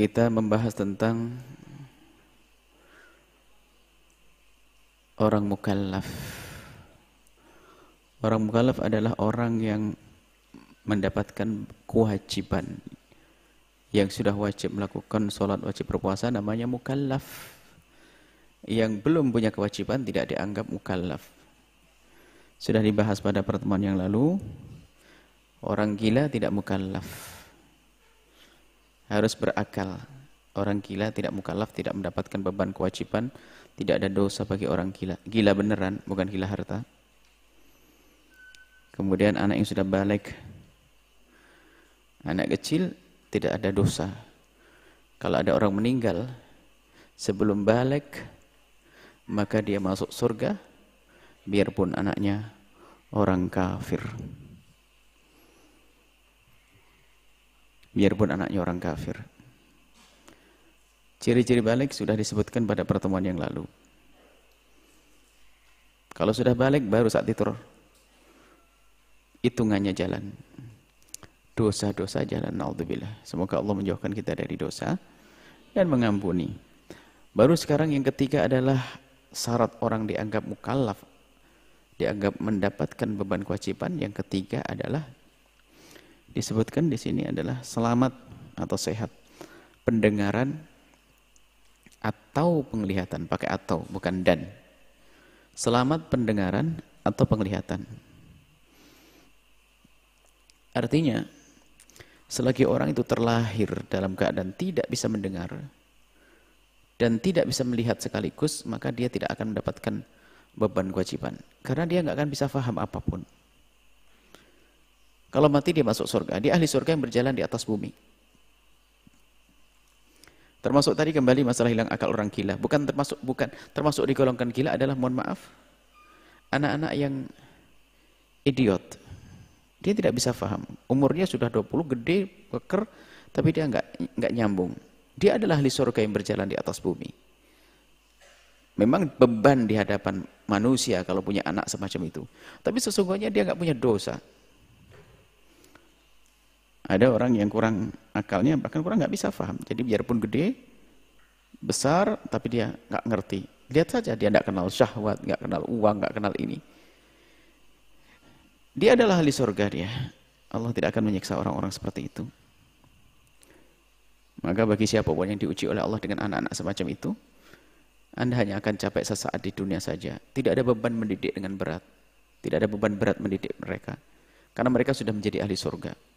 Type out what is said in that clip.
kita membahas tentang orang mukallaf. Orang mukallaf adalah orang yang mendapatkan kewajiban yang sudah wajib melakukan sholat wajib berpuasa namanya mukallaf yang belum punya kewajiban tidak dianggap mukallaf sudah dibahas pada pertemuan yang lalu orang gila tidak mukallaf harus berakal. Orang gila tidak mukallaf, tidak mendapatkan beban kewajiban, tidak ada dosa bagi orang gila. Gila beneran, bukan gila harta. Kemudian anak yang sudah balik, anak kecil tidak ada dosa. Kalau ada orang meninggal sebelum balik, maka dia masuk surga, biarpun anaknya orang kafir. biarpun anaknya orang kafir. Ciri-ciri balik sudah disebutkan pada pertemuan yang lalu. Kalau sudah balik baru saat itu hitungannya jalan. Dosa-dosa jalan naudzubillah. Semoga Allah menjauhkan kita dari dosa dan mengampuni. Baru sekarang yang ketiga adalah syarat orang dianggap mukallaf dianggap mendapatkan beban kewajiban. Yang ketiga adalah disebutkan di sini adalah selamat atau sehat. Pendengaran atau penglihatan, pakai atau bukan dan. Selamat pendengaran atau penglihatan. Artinya, selagi orang itu terlahir dalam keadaan tidak bisa mendengar dan tidak bisa melihat sekaligus, maka dia tidak akan mendapatkan beban kewajiban. Karena dia nggak akan bisa faham apapun. Kalau mati dia masuk surga. Dia ahli surga yang berjalan di atas bumi. Termasuk tadi kembali masalah hilang akal orang gila. Bukan termasuk bukan termasuk digolongkan gila adalah mohon maaf anak-anak yang idiot. Dia tidak bisa faham. Umurnya sudah 20, gede, keker, tapi dia nggak nggak nyambung. Dia adalah ahli surga yang berjalan di atas bumi. Memang beban di hadapan manusia kalau punya anak semacam itu. Tapi sesungguhnya dia nggak punya dosa. Ada orang yang kurang akalnya, bahkan kurang nggak bisa paham. Jadi biarpun gede, besar, tapi dia nggak ngerti. Lihat saja, dia nggak kenal syahwat, nggak kenal uang, nggak kenal ini. Dia adalah ahli surga dia. Allah tidak akan menyiksa orang-orang seperti itu. Maka bagi siapa pun yang diuji oleh Allah dengan anak-anak semacam itu, Anda hanya akan capek sesaat di dunia saja. Tidak ada beban mendidik dengan berat. Tidak ada beban berat mendidik mereka. Karena mereka sudah menjadi ahli surga.